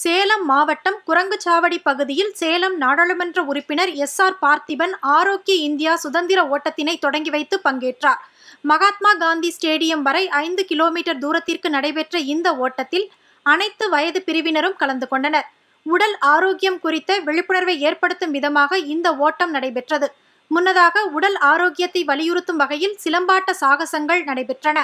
சேலம் மாவட்டம் குரங்குச்சாவடி பகுதியில் சேலம் நாடாளுமன்ற உறுப்பினர் எஸ் ஆர் பார்த்திபன் ஆரோக்கிய இந்தியா சுதந்திர ஓட்டத்தினை தொடங்கி வைத்து பங்கேற்றார் மகாத்மா காந்தி ஸ்டேடியம் வரை ஐந்து கிலோமீட்டர் தூரத்திற்கு நடைபெற்ற இந்த ஓட்டத்தில் அனைத்து வயது பிரிவினரும் கலந்து கொண்டனர் உடல் ஆரோக்கியம் குறித்த விழிப்புணர்வை ஏற்படுத்தும் விதமாக இந்த ஓட்டம் நடைபெற்றது முன்னதாக உடல் ஆரோக்கியத்தை வலியுறுத்தும் வகையில் சிலம்பாட்ட சாகசங்கள் நடைபெற்றன